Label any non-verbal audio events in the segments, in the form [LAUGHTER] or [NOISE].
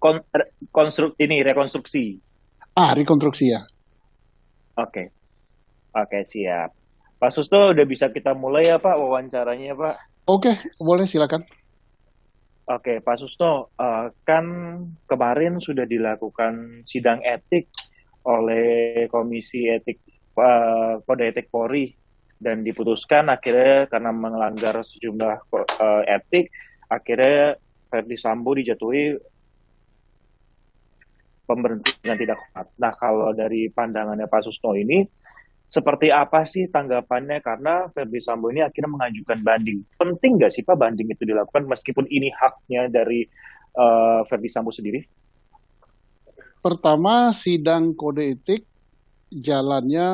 kon, re, konstruk ini rekonstruksi. Ah, rekonstruksi ya. Oke. Okay. Oke, okay, siap. Pak Susto udah bisa kita mulai ya Pak wawancaranya Pak? Oke, okay, boleh silakan. Oke, okay, Pak Susto, uh, kan kemarin sudah dilakukan sidang etik oleh Komisi Etik uh, Kode Etik Polri dan diputuskan akhirnya karena melanggar sejumlah uh, etik akhirnya Ferdi Sambo dijatuhi pemberhentian yang tidak kuat. Nah, kalau dari pandangannya Pak Susno ini, seperti apa sih tanggapannya karena Ferdi Sambo ini akhirnya mengajukan banding. Penting nggak sih Pak banding itu dilakukan meskipun ini haknya dari uh, eh, Ferdi Sambo sendiri? Pertama, sidang kode etik jalannya,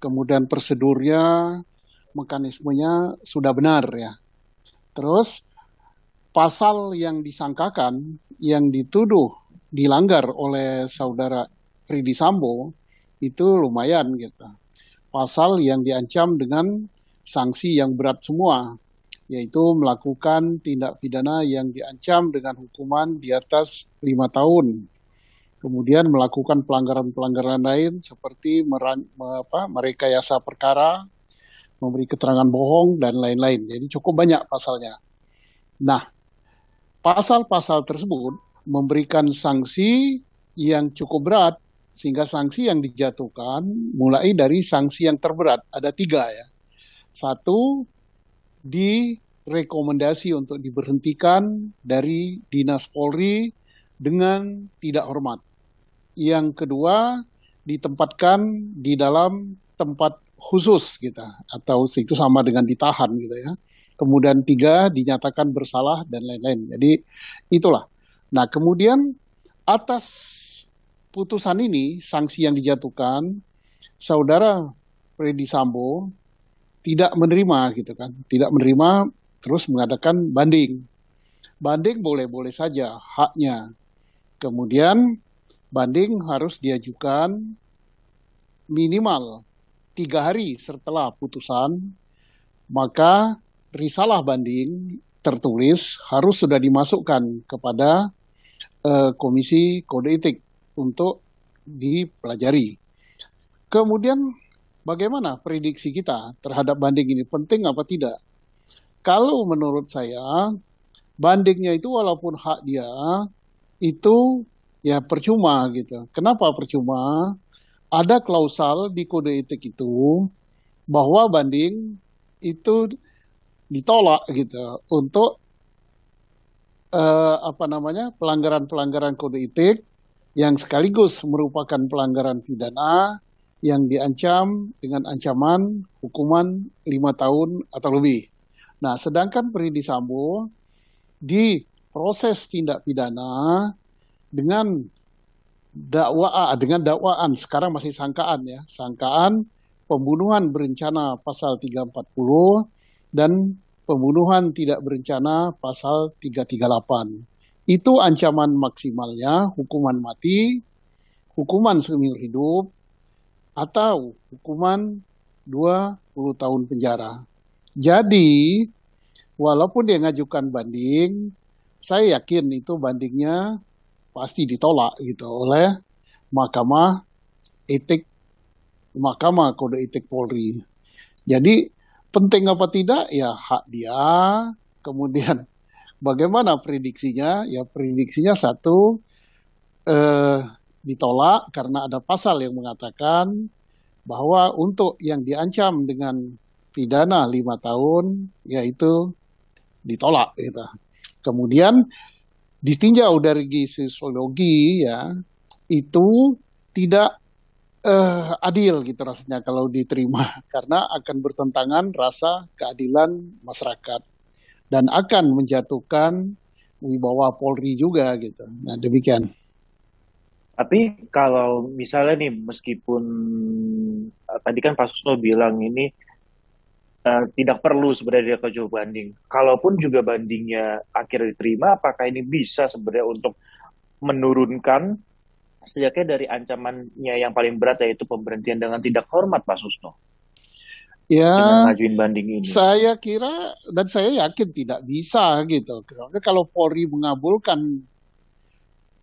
kemudian prosedurnya, mekanismenya sudah benar ya. Terus pasal yang disangkakan, yang dituduh dilanggar oleh saudara Ridi Sambo itu lumayan gitu. Pasal yang diancam dengan sanksi yang berat semua, yaitu melakukan tindak pidana yang diancam dengan hukuman di atas lima tahun. Kemudian melakukan pelanggaran-pelanggaran lain seperti meran, apa, merekayasa perkara, memberi keterangan bohong, dan lain-lain. Jadi cukup banyak pasalnya. Nah, pasal-pasal tersebut memberikan sanksi yang cukup berat sehingga sanksi yang dijatuhkan mulai dari sanksi yang terberat ada tiga ya satu direkomendasi untuk diberhentikan dari dinas Polri dengan tidak hormat yang kedua ditempatkan di dalam tempat khusus gitu atau itu sama dengan ditahan gitu ya kemudian tiga dinyatakan bersalah dan lain-lain jadi itulah Nah, kemudian atas putusan ini, sanksi yang dijatuhkan, saudara Freddy Sambo tidak menerima gitu kan, tidak menerima terus mengadakan banding. Banding boleh-boleh saja haknya. Kemudian banding harus diajukan minimal tiga hari setelah putusan, maka risalah banding tertulis harus sudah dimasukkan kepada Eh, komisi Kode Etik untuk dipelajari. Kemudian bagaimana prediksi kita terhadap banding ini penting apa tidak? Kalau menurut saya bandingnya itu walaupun hak dia itu ya percuma gitu. Kenapa percuma? Ada klausal di kode etik itu bahwa banding itu ditolak gitu untuk uh, apa namanya pelanggaran-pelanggaran kode etik yang sekaligus merupakan pelanggaran pidana yang diancam dengan ancaman hukuman lima tahun atau lebih. Nah, sedangkan Peridi Sambo di proses tindak pidana dengan dakwaan ah, dengan dakwaan sekarang masih sangkaan ya, sangkaan pembunuhan berencana pasal 340 dan pembunuhan tidak berencana pasal 338. Itu ancaman maksimalnya hukuman mati, hukuman seumur hidup, atau hukuman 20 tahun penjara. Jadi, walaupun dia ngajukan banding, saya yakin itu bandingnya pasti ditolak gitu oleh Mahkamah Etik Mahkamah Kode Etik Polri. Jadi penting apa tidak ya hak dia kemudian [LAUGHS] bagaimana prediksinya ya prediksinya satu eh, ditolak karena ada pasal yang mengatakan bahwa untuk yang diancam dengan pidana lima tahun yaitu ditolak gitu. kemudian ditinjau dari sisiologi ya itu tidak uh, adil gitu rasanya kalau diterima [LAUGHS] karena akan bertentangan rasa keadilan masyarakat dan akan menjatuhkan wibawa Polri juga gitu. Nah demikian. Tapi kalau misalnya nih meskipun eh, tadi kan Pak Susno bilang ini uh, tidak perlu sebenarnya dia banding. Kalaupun juga bandingnya akhirnya diterima, apakah ini bisa sebenarnya untuk menurunkan Sejaknya dari ancamannya yang paling berat yaitu pemberhentian dengan tidak hormat Pak Susno. Ya, banding ini. Saya kira dan saya yakin tidak bisa gitu. Karena kalau Polri mengabulkan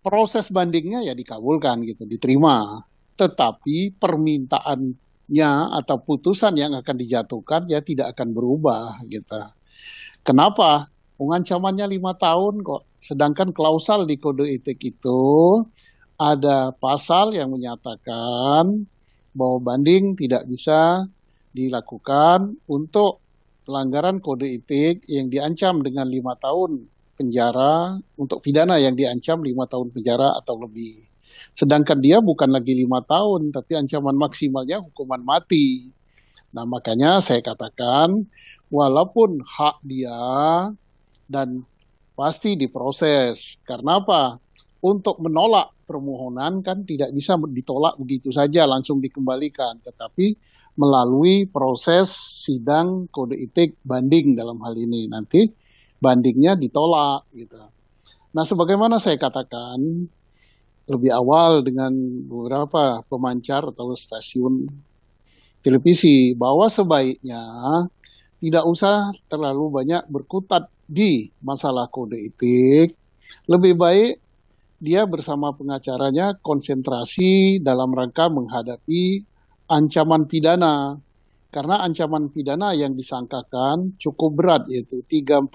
proses bandingnya ya dikabulkan gitu, diterima. Tetapi permintaannya atau putusan yang akan dijatuhkan ya tidak akan berubah gitu. Kenapa? Pengancamannya lima tahun kok. Sedangkan klausal di kode etik itu ada pasal yang menyatakan bahwa banding tidak bisa dilakukan untuk pelanggaran kode etik yang diancam dengan lima tahun penjara untuk pidana yang diancam lima tahun penjara atau lebih. Sedangkan dia bukan lagi lima tahun, tapi ancaman maksimalnya hukuman mati. Nah makanya saya katakan walaupun hak dia dan pasti diproses. Karena apa? untuk menolak permohonan kan tidak bisa ditolak begitu saja langsung dikembalikan tetapi melalui proses sidang kode etik banding dalam hal ini nanti bandingnya ditolak gitu. Nah, sebagaimana saya katakan lebih awal dengan beberapa pemancar atau stasiun televisi bahwa sebaiknya tidak usah terlalu banyak berkutat di masalah kode etik. Lebih baik dia bersama pengacaranya konsentrasi dalam rangka menghadapi ancaman pidana. Karena ancaman pidana yang disangkakan cukup berat yaitu 340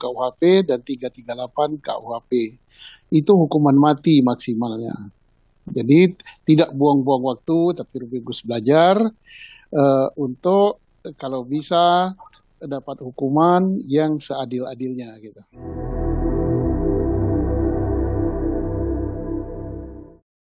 KUHP dan 338 KUHP. Itu hukuman mati maksimalnya. Jadi tidak buang-buang waktu tapi lebih bagus belajar uh, untuk kalau bisa dapat hukuman yang seadil-adilnya gitu.